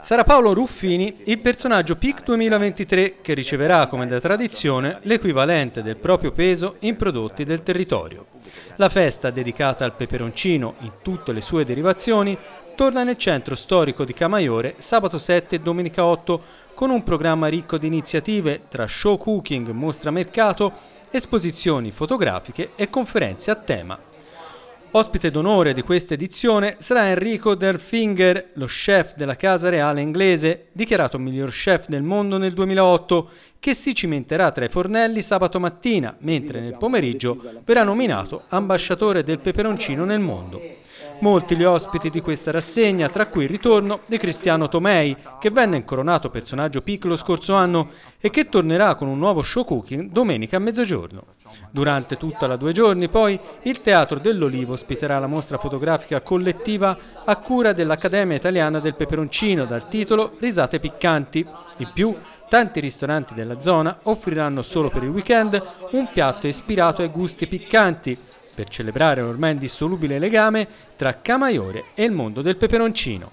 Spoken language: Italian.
Sarà Paolo Ruffini il personaggio PIC 2023 che riceverà, come da tradizione, l'equivalente del proprio peso in prodotti del territorio. La festa dedicata al peperoncino in tutte le sue derivazioni torna nel centro storico di Camaiore sabato 7 e domenica 8 con un programma ricco di iniziative tra show cooking, mostra mercato, esposizioni fotografiche e conferenze a tema. Ospite d'onore di questa edizione sarà Enrico Derfinger, lo chef della Casa Reale inglese, dichiarato miglior chef del mondo nel 2008, che si cimenterà tra i fornelli sabato mattina, mentre nel pomeriggio verrà nominato ambasciatore del peperoncino nel mondo. Molti gli ospiti di questa rassegna, tra cui il ritorno di Cristiano Tomei, che venne incoronato personaggio piccolo scorso anno e che tornerà con un nuovo show cooking domenica a mezzogiorno. Durante tutta la due giorni poi il Teatro dell'Olivo ospiterà la mostra fotografica collettiva a cura dell'Accademia Italiana del Peperoncino dal titolo Risate piccanti. In più tanti ristoranti della zona offriranno solo per il weekend un piatto ispirato ai gusti piccanti per celebrare l'ormai indissolubile legame tra Camaiore e il mondo del peperoncino.